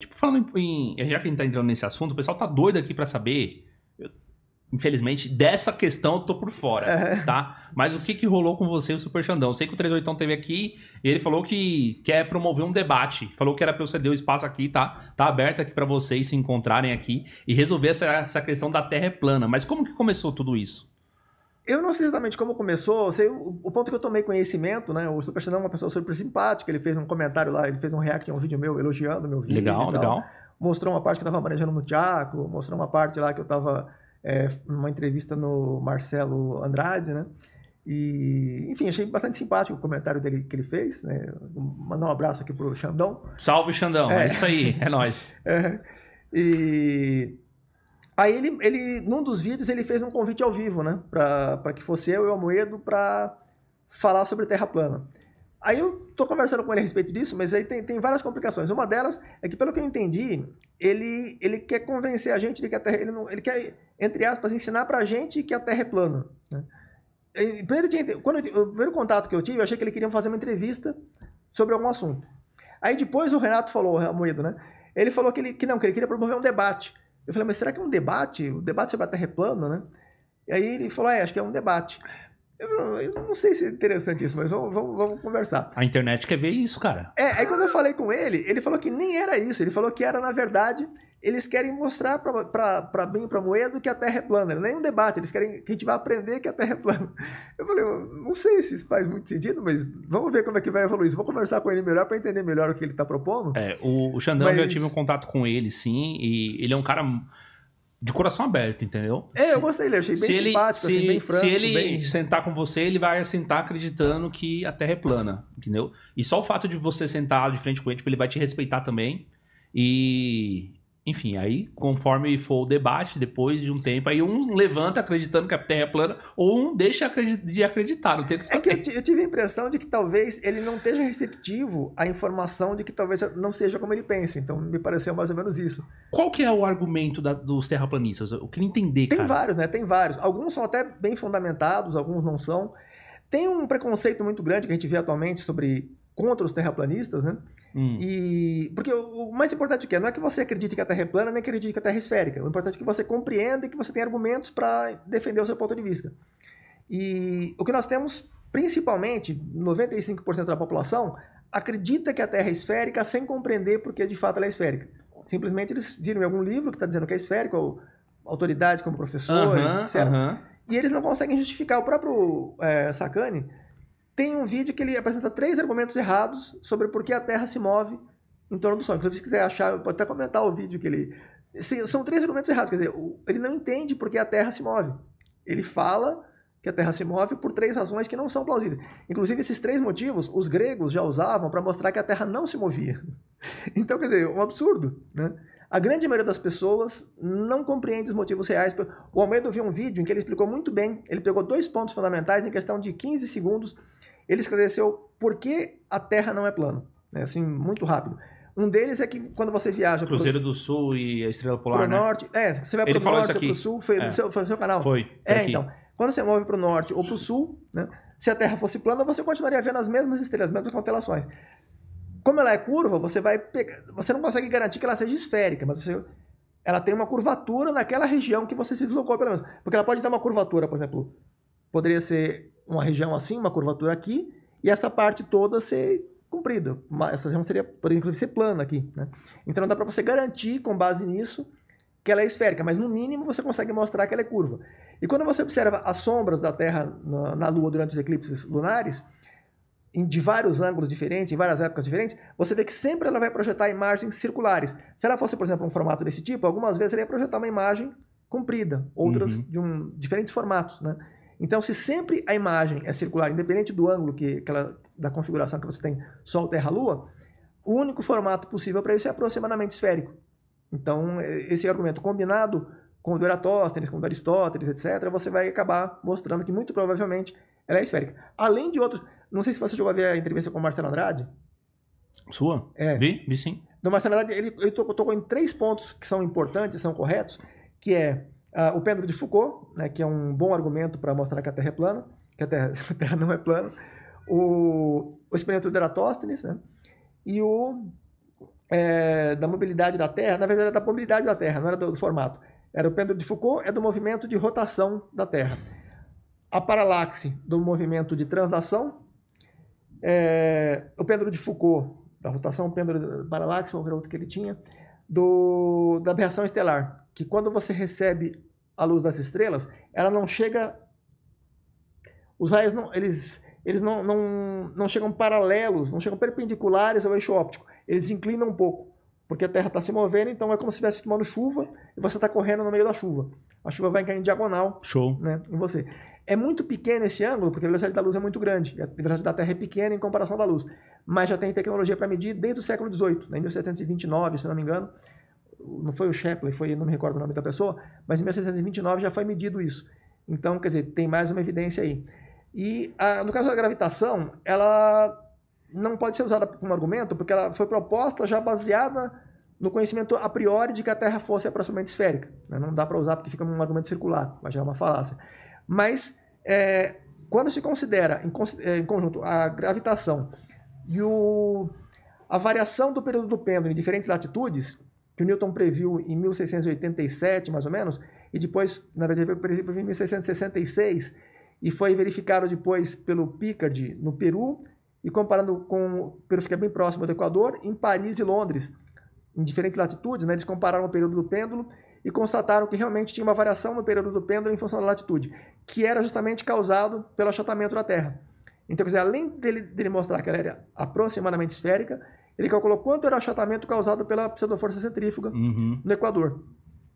Tipo, falando em. Eh, já que a gente tá entrando nesse assunto, o pessoal tá doido aqui para saber. Eu, infelizmente, dessa questão eu tô por fora, é. tá? Mas o que que rolou com você e o Super Xandão? Eu sei que o 38 teve aqui e ele falou que quer promover um debate. Falou que era pra eu ceder o espaço aqui, tá? Tá aberto aqui para vocês se encontrarem aqui e resolver essa, essa questão da terra é plana. Mas como que começou tudo isso? Eu não sei exatamente como começou, sei o, ponto que eu tomei conhecimento, né? O Xandão é uma pessoa super simpática, ele fez um comentário lá, ele fez um react a um vídeo meu elogiando meu vídeo. Legal, legal. Mostrou uma parte que eu tava manejando no Tiago, mostrou uma parte lá que eu tava é, numa entrevista no Marcelo Andrade, né? E, enfim, achei bastante simpático o comentário dele que ele fez, né? mandar um abraço aqui pro Xandão. Salve, Xandão, é, é isso aí, é nóis. É. E Aí ele, ele, num dos vídeos, ele fez um convite ao vivo, né? Para que fosse eu e o Almoedo para falar sobre Terra plana. Aí eu tô conversando com ele a respeito disso, mas aí tem, tem várias complicações. Uma delas é que, pelo que eu entendi, ele, ele quer convencer a gente de que a Terra. Ele, não, ele quer, entre aspas, ensinar pra gente que a Terra é plana. Né? E, primeiro, quando eu, o primeiro contato que eu tive, eu achei que ele queria fazer uma entrevista sobre algum assunto. Aí depois o Renato falou, Moedo, né? Ele falou que, ele, que não, que ele queria promover um debate. Eu falei, mas será que é um debate? O debate sobre a Terra é plana, né? E aí ele falou, ah, é, acho que é um debate. Eu não, eu não sei se é interessante isso, mas vamos, vamos, vamos, conversar. A internet quer ver isso, cara. É, aí quando eu falei com ele, ele falou que nem era isso. Ele falou que era, na verdade, eles querem mostrar para mim, para Moedo, que a Terra é plana. É Nem um debate, eles querem que a gente vá aprender que a Terra é plana. Eu falei, não sei se isso faz muito sentido, mas vamos ver como é que vai evoluir isso. Vou conversar com ele melhor para entender melhor o que ele está propondo. É, o, o Xandão, mas... eu tive um contato com ele, sim, e ele é um cara de coração aberto, entendeu? É, eu gostei, dele achei bem se simpático, ele, se, assim, bem franco. Se ele bem... sentar com você, ele vai sentar acreditando que a Terra é plana, entendeu? E só o fato de você sentar de frente com ele, tipo, ele vai te respeitar também. E, enfim, aí conforme for o debate, depois de um tempo, aí um levanta acreditando que a Terra é plana ou um deixa de acreditar. Não tem que É que eu tive a impressão de que talvez ele não esteja receptivo à informação de que talvez não seja como ele pensa. Então me pareceu mais ou menos isso. Qual que é o argumento da, dos terraplanistas? Eu queria entender, Tem cara. vários, né? Tem vários. Alguns são até bem fundamentados, alguns não são. Tem um preconceito muito grande que a gente vê atualmente sobre contra os terraplanistas, né? Hum. E porque o, mais importante é que não é que você acredite que a Terra é plana, nem acredite que a Terra é esférica. O importante é que você compreenda e que você tenha argumentos para defender o seu ponto de vista. E o que nós temos, principalmente, 95% da população acredita que a Terra é esférica sem compreender porque de fato ela é esférica. Simplesmente eles viram em algum livro que está dizendo que é esférica ou autoridades como professores, uh -huh, etc. Uh -huh. E eles não conseguem justificar. O próprio é, tem um vídeo que ele apresenta três argumentos errados sobre por que a Terra se move em torno do Sol. Então, se quiser achar, pode até comentar o vídeo que ele. São três argumentos errados. Quer dizer, ele não entende por que a Terra se move. Ele fala que a Terra se move por três razões que não são plausíveis. Inclusive, esses três motivos os gregos já usavam para mostrar que a Terra não se movia. Então, quer dizer, é um absurdo. Né? A grande maioria das pessoas não compreende os motivos reais. O Almeida viu um vídeo em que ele explicou muito bem. Ele pegou dois pontos fundamentais em questão de 15 segundos ele esclareceu por que a Terra não é plana. Né? Assim, muito rápido. Um deles é que quando você viaja... Cruzeiro pro... do Sul e a Estrela Polar, pro né? Norte, é, você vai ele o Norte ou pro Sul, foi, é. no seu, foi no seu canal. Foi, É, aqui. então. Quando você move pro Norte ou pro Sul, né? se a Terra fosse plana, você continuaria vendo as mesmas estrelas, as mesmas constelações. Como ela é curva, você vai pegar, você não consegue garantir que ela seja esférica, mas você, ela tem uma curvatura naquela região que você se deslocou, pelo menos. Porque ela pode dar uma curvatura, por exemplo, poderia ser uma região assim, uma curvatura aqui, e essa parte toda ser comprida. essa região seria, poderia inclusive ser plana aqui. Né? Então dá para você garantir, com base nisso, que ela é esférica, mas no mínimo você consegue mostrar que ela é curva. E quando você observa as sombras da Terra na, na Lua durante os eclipses lunares, em, de vários ângulos diferentes, em várias épocas diferentes, você vê que sempre ela vai projetar imagens circulares. Se ela fosse, por exemplo, um formato desse tipo, algumas vezes ela ia projetar uma imagem comprida, outras uhum. de um, diferentes formatos, né? Então, se sempre a imagem é circular, independente do ângulo que, que ela, da configuração que você tem, Sol, Terra, Lua, o único formato possível para isso é aproximadamente esférico. Então, é, esse argumento combinado com o do Eratóstenes, com o do Aristóteles, etc., você vai acabar mostrando que muito provavelmente ela é esférica. Além de outros. Não sei se você chegou a ver a entrevista com o Marcelo Andrade. Sua? É. Vi, vi sim. Do Marcelo Andrade, ele, ele tocou, tocou em três pontos que são importantes, são corretos, que é ah, o pêndulo de Foucault, né, que é um bom argumento para mostrar que a Terra é plana, que a Terra, a terra não é plana. O, o experimento de Eratóstenes, né, e o é, da mobilidade da Terra, na verdade era da mobilidade da Terra, não era do, do formato. Era o pêndulo de Foucault, é do movimento de rotação da Terra. A paralaxe do movimento de translação. É, o pêndulo de Foucault, da rotação, o pêndulo paralaxe, ou outro que ele tinha do, da aberração estelar, que quando você recebe a luz das estrelas, ela não chega. Os raios não, eles, eles não, não, não chegam paralelos, não chegam perpendiculares ao eixo óptico. Eles inclinam um pouco, porque a Terra está se movendo, então é como se estivesse tomando chuva e você está correndo no meio da chuva. A chuva vai cair em diagonal Show. Né, em você. É muito pequeno esse ângulo, porque a velocidade da luz é muito grande. A velocidade da Terra é pequena em comparação da luz mas já tem tecnologia para medir desde o século XVIII, né? em 1729, se não me engano, não foi o Shapley, foi, não me recordo o nome da pessoa, mas em 1729 já foi medido isso. Então, quer dizer, tem mais uma evidência aí. E a, no caso da gravitação, ela não pode ser usada como argumento, porque ela foi proposta já baseada no conhecimento a priori de que a Terra fosse aproximadamente esférica. Né? Não dá para usar porque fica um argumento circular, já é uma falácia. Mas, é, quando se considera em, é, em conjunto a gravitação e o, a variação do período do pêndulo em diferentes latitudes, que o Newton previu em 1687, mais ou menos, e depois, na verdade, previu em 1666, e foi verificado depois pelo Picard no Peru, e comparando com o Peru fica bem próximo do Equador, em Paris e Londres, em diferentes latitudes, né, eles compararam o período do pêndulo e constataram que realmente tinha uma variação no período do pêndulo em função da latitude, que era justamente causado pelo achatamento da Terra. Então, quer dizer, além dele, dele mostrar que ela era aproximadamente esférica, ele calculou quanto era o achatamento causado pela pseudoforça centrífuga uhum. no Equador.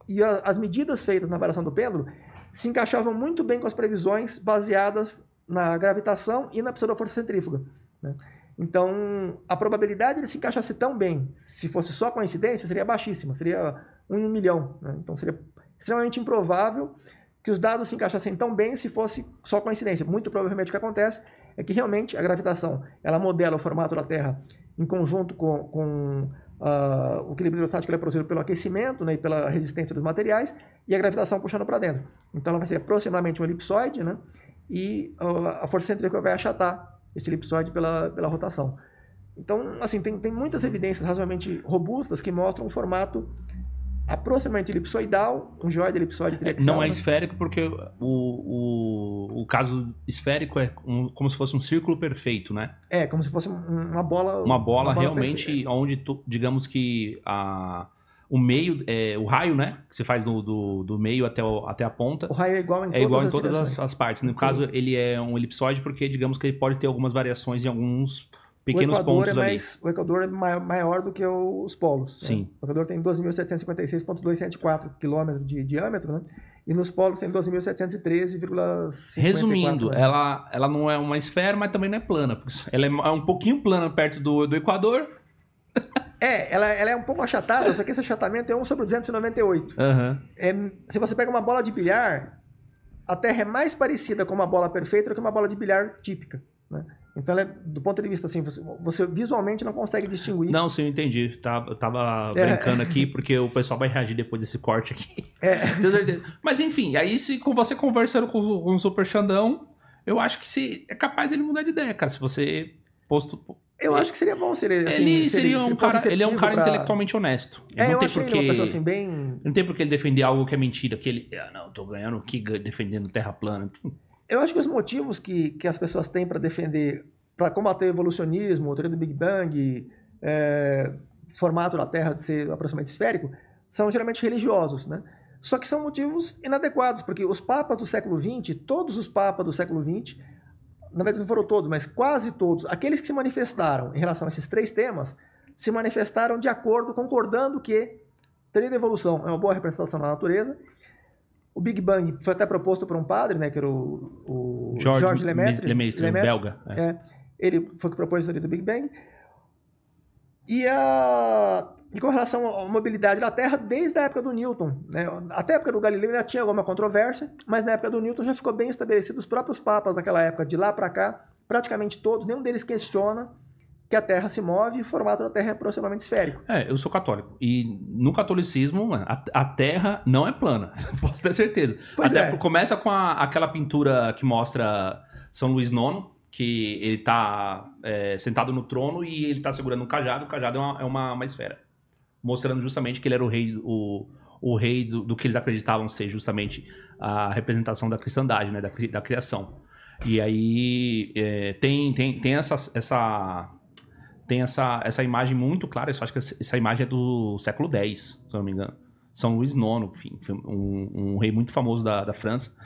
E a, as medidas feitas na variação do pêndulo se encaixavam muito bem com as previsões baseadas na gravitação e na pseudoforça centrífuga. Né? Então, a probabilidade de ele se encaixasse tão bem, se fosse só coincidência, seria baixíssima, seria um em um milhão. Né? Então, seria extremamente improvável que os dados se encaixassem tão bem se fosse só coincidência. Muito provavelmente o que acontece é que realmente a gravitação ela modela o formato da Terra em conjunto com, com uh, o equilíbrio hidrostático que é produzido pelo aquecimento né, e pela resistência dos materiais e a gravitação puxando para dentro. Então ela vai ser aproximadamente um elipsoide né, e uh, a força centrífuga vai achatar esse elipsoide pela, pela rotação. Então, assim, tem, tem muitas evidências razoavelmente robustas que mostram o formato aproximadamente é elipsoidal, um joide elipsoide é, triaxial. Não é né? esférico porque o, o, o caso esférico é um, como se fosse um círculo perfeito, né? É, como se fosse uma bola... Uma bola, uma bola realmente perfeita. É. onde, tu, digamos que a, o meio, é, o raio, né? Que você faz do, do, do, meio até, o, até a ponta. O raio é igual em todas, é igual em todas as, as, as, partes. No caso, ele é um elipsoide porque, digamos que ele pode ter algumas variações em alguns pequenos pontos é mais, ali. O Equador é maior, do que os polos. Né? Sim. Né? O Equador tem 2.756,274 quilômetros de diâmetro, né? E nos polos tem 2.713,54. Resumindo, né? ela, ela não é uma esfera, mas também não é plana. Ela é, é um pouquinho plana perto do, do Equador. É, ela, ela é um pouco achatada, só que esse achatamento é 1 sobre 298. Uhum. É, se você pega uma bola de bilhar, a Terra é mais parecida com uma bola perfeita do que uma bola de bilhar típica. Né? Então, é, do ponto de vista assim, você, você, visualmente não consegue distinguir. Não, sim, eu entendi. Tava, tá, tava é. brincando aqui, porque o pessoal vai reagir depois desse corte aqui. É. Mas enfim, aí se com você conversando com, com o Super Xandão, eu acho que se é capaz dele mudar de ideia, cara. Se você posto. Eu acho que seria bom ser ele. Assim, ele seria, um cara, ele é um cara pra... intelectualmente honesto. Ele é, não eu tem porque ele uma assim, bem... não tem porque ele defender algo que é mentira, que ele, ah, não, tô ganhando o que defendendo terra plana. Eu acho que os motivos que, que as pessoas têm para defender, para combater o evolucionismo, a teoria do Big Bang, é, formato da Terra de ser aproximadamente esférico, são geralmente religiosos, né? Só que são motivos inadequados, porque os papas do século XX, todos os papas do século XX, na verdade não foram todos, mas quase todos, aqueles que se manifestaram em relação a esses três temas, se manifestaram de acordo, concordando que teoria da evolução é uma boa representação da natureza o Big Bang foi até proposto por um padre, né, que era o, o George, George Lemaitre, Lemaitre, Lemaitre belga. É. É, ele foi que propôs a teoria do Big Bang. E, a, e com relação à mobilidade da Terra, desde a época do Newton, né, até a época do Galileu ainda tinha alguma controvérsia, mas na época do Newton já ficou bem estabelecido, os próprios papas naquela época, de lá para cá, praticamente todos, nenhum deles questiona que a Terra se move e o formato da Terra é aproximadamente esférico. É, eu sou católico. E no catolicismo, a, a Terra não é plana. Posso ter certeza. Pois Até é. Começa com a, aquela pintura que mostra São Luís IX, que ele está é, sentado no trono e ele está segurando um cajado. O cajado é uma, é uma, uma esfera. Mostrando justamente que ele era o rei, o, o rei do, do, que eles acreditavam ser justamente a representação da cristandade, né? da, da criação. E aí é, tem, tem, tem essa, essa tem essa, essa imagem muito clara. Eu acho que essa imagem é do século X, se eu não me engano. São Luís IX, enfim, um, um rei muito famoso da, da França.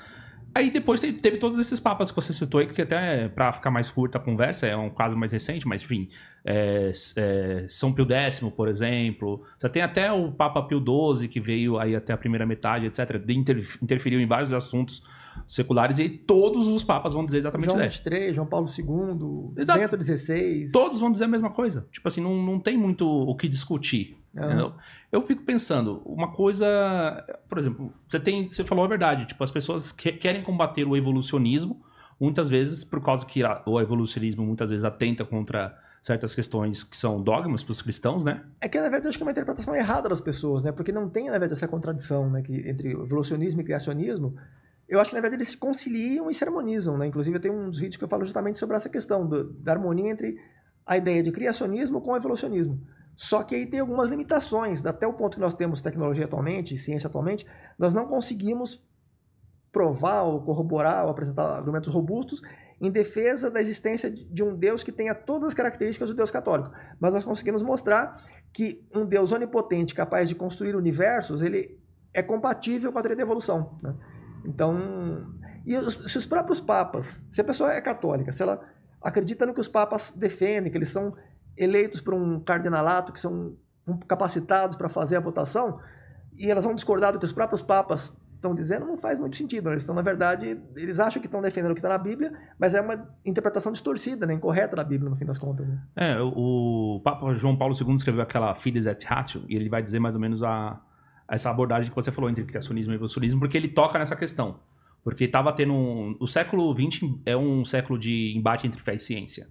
Aí depois teve, teve, todos esses papas que você citou aí, que até é para ficar mais curta a conversa, é um caso mais recente, mas enfim, é, é, São Pio X, por exemplo, você tem até o Papa Pio XII, que veio aí até a primeira metade, etc., de interferiu em vários assuntos seculares, e todos os papas vão dizer exatamente João 23, João Paulo II, Exato. Bento XVI. Todos vão dizer a mesma coisa. Tipo assim, não, não tem muito o que discutir. Uhum. Eu fico pensando, uma coisa, por exemplo, você tem, você falou a verdade, tipo, as pessoas que, querem combater o evolucionismo, muitas vezes por causa que o evolucionismo muitas vezes atenta contra certas questões que são dogmas para os cristãos, né? É que, na verdade, acho que é uma interpretação errada das pessoas, né? Porque não tem, na verdade, essa contradição né? que, entre evolucionismo e criacionismo eu acho que na verdade eles se conciliam e se harmonizam, né? Inclusive eu tenho uns vídeos que eu falo justamente sobre essa questão do, da harmonia entre a ideia de criacionismo com o evolucionismo. Só que aí tem algumas limitações, até o ponto que nós temos tecnologia atualmente, ciência atualmente, nós não conseguimos provar ou corroborar ou apresentar argumentos robustos em defesa da existência de um Deus que tenha todas as características do Deus católico. Mas nós conseguimos mostrar que um Deus onipotente capaz de construir universos, ele é compatível com a teoria da evolução, né? Então, e os, se os próprios papas, se a pessoa é católica, se ela acredita no que os papas defendem, que eles são eleitos por um cardinalato, que são capacitados para fazer a votação, e elas vão discordar do que os próprios papas estão dizendo, não faz muito sentido. Né? Eles estão, na verdade, eles acham que estão defendendo o que está na Bíblia, mas é uma interpretação distorcida, né? incorreta da Bíblia, no fim das contas. Né? É, o Papa João Paulo II escreveu aquela Fides et Ratio, e ele vai dizer mais ou menos a, essa abordagem que você falou entre criacionismo e evolucionismo, porque ele toca nessa questão. Porque estava tendo um, O século XX é um século de embate entre fé e ciência.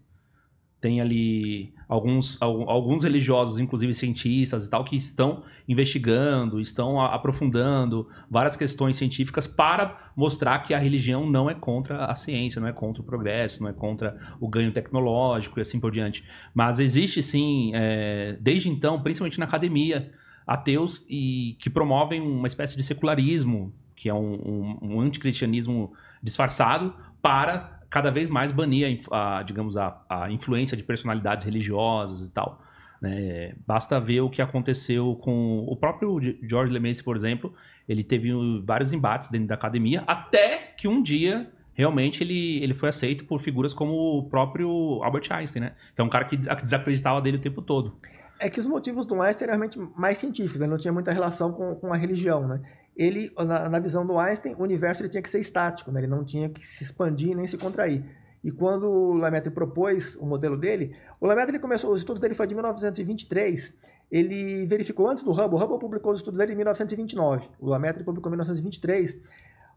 Tem ali alguns, alguns religiosos, inclusive cientistas e tal, que estão investigando, estão aprofundando várias questões científicas para mostrar que a religião não é contra a ciência, não é contra o progresso, não é contra o ganho tecnológico e assim por diante. Mas existe sim, é, desde então, principalmente na academia, ateus e que promovem uma espécie de secularismo, que é um, um, um anticristianismo disfarçado, para cada vez mais banir, a, a digamos, a, a, influência de personalidades religiosas e tal. Né? Basta ver o que aconteceu com o próprio George Lemace, por exemplo. Ele teve vários embates dentro da academia, até que um dia realmente ele, ele foi aceito por figuras como o próprio Albert Einstein, né? Que é um cara que desacreditava dele o tempo todo. É que os motivos do Einstein é eram realmente mais científicos, né? não tinha muita relação com, com a religião, né? Ele, na, na, visão do Einstein, o universo ele tinha que ser estático, né? ele não tinha que se expandir nem se contrair. E quando o Lemaitre propôs o modelo dele, o Lemaitre ele começou, os estudos dele foi de 1923, ele verificou antes do Hubble, o Hubble publicou os estudos dele em 1929, o Lemaitre publicou em 1923,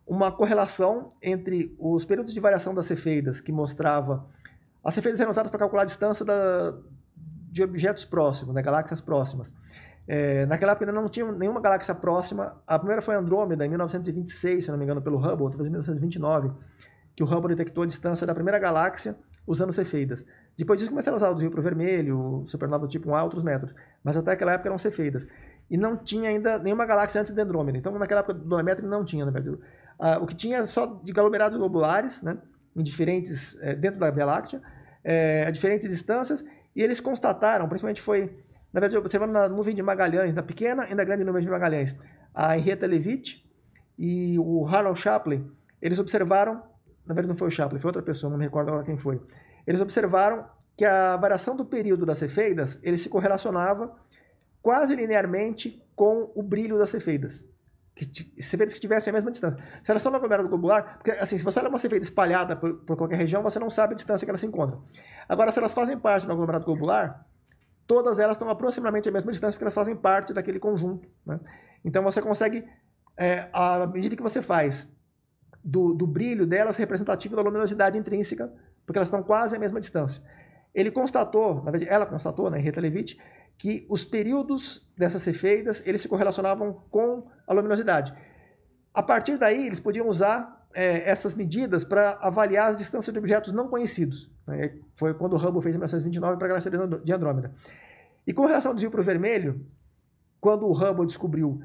uma correlação entre os períodos de variação das cefeidas que mostrava as cefeidas eram usadas para calcular a distância da, de objetos próximos, né, galáxias próximas. É, naquela época ainda não tinha nenhuma galáxia próxima. A primeira foi Andrômeda, em 1926, se não me engano, pelo Hubble, talvez em 1929, que o Hubble detectou a distância da primeira galáxia usando cefeidas. Depois disso começaram a usar o do infravermelho, supernova do tipo 1A, outros métodos. Mas até aquela época eram cefeidas. E não tinha ainda nenhuma galáxia antes de Andrômeda. Então naquela época do Dométrico não tinha, na verdade. Ah, o que tinha só de aglomerados globulares, né, em diferentes, é, dentro da Galáxia, é, a diferentes distâncias, e eles constataram, principalmente foi, na verdade, observando na nuvem de Magalhães, na pequena e na grande nuvem de Magalhães, a Henrietta Leavitt e o Harold Shapley, eles observaram, na verdade não foi o Shapley, foi outra pessoa, não me recordo agora quem foi. Eles observaram que a variação do período das cefeidas, ele se correlacionava quase linearmente com o brilho das cefeidas que se eles que tivessem a mesma distância. Se elas são na aglomeração globular, porque assim, se você olha uma cerveja espalhada por, por, qualquer região, você não sabe a distância que elas se encontram. Agora, se elas fazem parte do aglomerado globular, todas elas estão aproximadamente a mesma distância, porque elas fazem parte daquele conjunto. Né? Então você consegue, é, à medida que você faz do, do brilho delas representativo da luminosidade intrínseca, porque elas estão quase à mesma distância. Ele constatou, na verdade, ela constatou, né, Rita Levitt, que os períodos dessas cefeidas eles se correlacionavam com a luminosidade. A partir daí, eles podiam usar é, essas medidas para avaliar as distâncias de objetos não conhecidos. Né? Foi quando o Hubble fez em 1929 para a galáxia de Andrômeda. E com relação ao desvio para o vermelho, quando o Hubble descobriu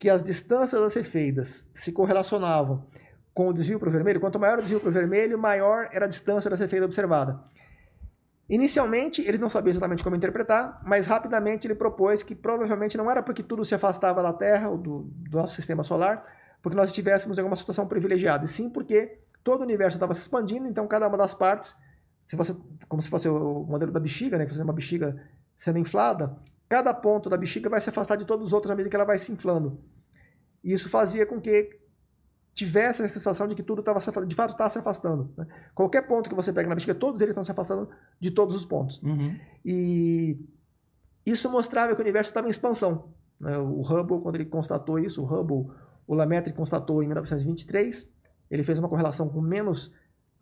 que as distâncias das cefeidas se correlacionavam com o desvio para o vermelho, quanto maior o desvio para o vermelho, maior era a distância da cefeida observada. Inicialmente, eles não sabiam exatamente como interpretar, mas rapidamente ele propôs que provavelmente não era porque tudo se afastava da Terra ou do, do nosso sistema solar, porque nós estivéssemos em alguma situação privilegiada, e sim porque todo o universo estava se expandindo, então cada uma das partes, se você, como se fosse o modelo da bexiga, né, que uma bexiga sendo inflada, cada ponto da bexiga vai se afastar de todos os outros à medida que ela vai se inflando. E isso fazia com que tivesse a sensação de que tudo estava se afastando, de fato estava tá se afastando. Né? Qualquer ponto que você pega na bicicleta, todos eles estão se afastando de todos os pontos. Uhum. E isso mostrava que o universo estava em expansão. Né? O Hubble, quando ele constatou isso, o Hubble, o Lametri constatou em 1923, ele fez uma correlação com menos,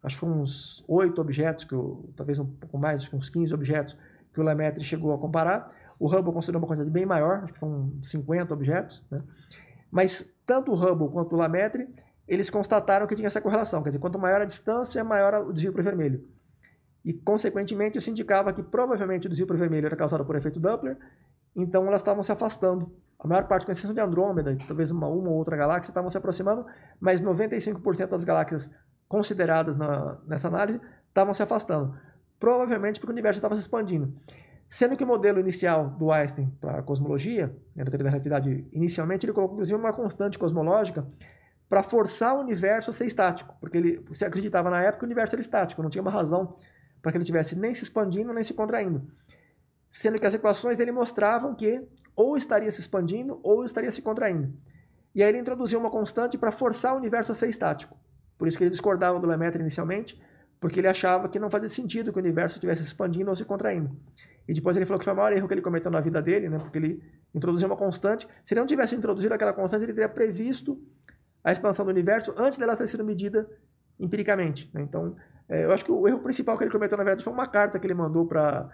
acho que uns oito objetos, que eu, talvez um pouco mais, acho que uns 15 objetos, que o Lametri chegou a comparar. O Hubble considerou uma quantidade bem maior, acho que foram 50 objetos. Né? Mas tanto o Hubble quanto o Lametri eles constataram que tinha essa correlação. Quer dizer, quanto maior a distância, maior o desvio para o vermelho. E, consequentemente, isso indicava que provavelmente o desvio para o vermelho era causado por efeito Doppler, então elas estavam se afastando. A maior parte, com exceção de Andrômeda, talvez uma, uma ou outra galáxia, estavam se aproximando, mas 95% das galáxias consideradas na, nessa análise estavam se afastando. Provavelmente porque o universo estava se expandindo. Sendo que o modelo inicial do Einstein para a cosmologia, na né, teoria da relatividade, inicialmente ele colocou inclusive uma constante cosmológica para forçar o universo a ser estático, porque ele se acreditava na época que o universo era estático, não tinha uma razão para que ele tivesse nem se expandindo nem se contraindo. Sendo que as equações dele mostravam que ou estaria se expandindo ou estaria se contraindo. E aí ele introduziu uma constante para forçar o universo a ser estático. Por isso que ele discordava do Lemaitre inicialmente, porque ele achava que não fazia sentido que o universo estivesse expandindo ou se contraindo. E depois ele falou que foi o maior erro que ele cometeu na vida dele, né? porque ele introduziu uma constante. Se ele não tivesse introduzido aquela constante, ele teria previsto a expansão do universo antes dela ter sido medida empiricamente. Né? Então, é, eu acho que o erro principal que ele cometeu, na verdade, foi uma carta que ele mandou para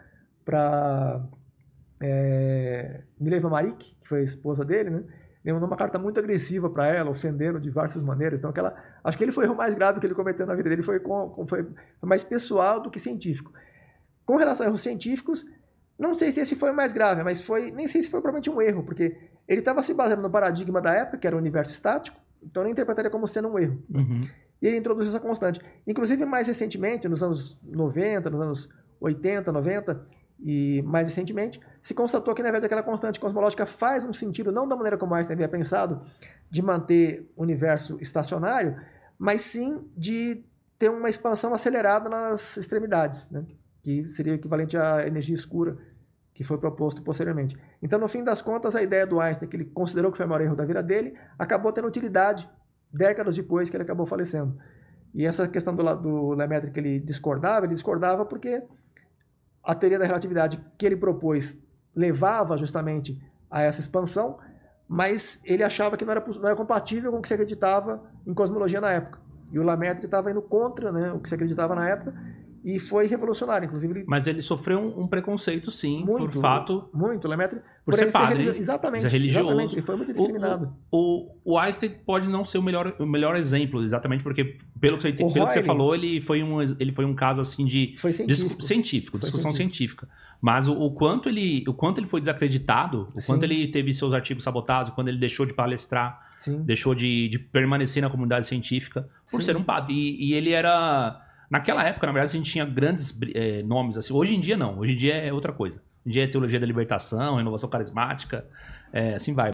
é, Mileva Marik, que foi a esposa dele, né? Ele mandou uma carta muito agressiva para ela, ofendendo de diversas maneiras. Então, aquela, acho que ele foi o erro mais grave que ele cometeu na vida dele, foi, com, com, foi mais pessoal do que científico. Com relação a erros científicos, não sei se esse foi o mais grave, mas foi, nem sei se foi provavelmente um erro, porque ele estava se baseando no paradigma da época, que era o universo estático, então ele interpretaria como sendo um erro. Uhum. E ele introduziu essa constante. Inclusive, mais recentemente, nos anos 90, nos anos 80, 90, e mais recentemente, se constatou que, na verdade, aquela constante cosmológica faz um sentido, não da maneira como Einstein havia pensado, de manter o universo estacionário, mas sim de ter uma expansão acelerada nas extremidades, né? que seria equivalente à energia escura que foi proposto posteriormente. Então, no fim das contas, a ideia do Einstein, que ele considerou que foi o maior erro da vida dele, acabou tendo utilidade décadas depois que ele acabou falecendo. E essa questão do, do Lemaitre que ele discordava, ele discordava porque a teoria da relatividade que ele propôs levava justamente a essa expansão, mas ele achava que não era, não era compatível com o que se acreditava em cosmologia na época. E o Lemaitre estava indo contra né, o que se acreditava na época, e foi revolucionário, inclusive. Ele... Mas ele sofreu um, um preconceito, sim, muito, por fato. Muito, Lemaitre. É por, por ser padre. Ser religi... Exatamente. Ser religioso. Exatamente, ele foi muito discriminado. O, o, o, Einstein pode não ser o melhor, o melhor exemplo, exatamente, porque, pelo que você, pelo Royle, que você falou, ele foi, um, ele foi um caso assim de. Foi científico. científico foi discussão científico. científica. Mas o, o, quanto ele, o quanto ele foi desacreditado, o sim. quanto ele teve seus artigos sabotados, quando ele deixou de palestrar, sim. deixou de, de, permanecer na comunidade científica, por sim. ser um padre. e, e ele era Naquela época, na verdade, a gente tinha grandes é, nomes assim. Hoje em dia, não. Hoje em dia é outra coisa. Hoje em dia é teologia da libertação, renovação carismática, é, assim vai.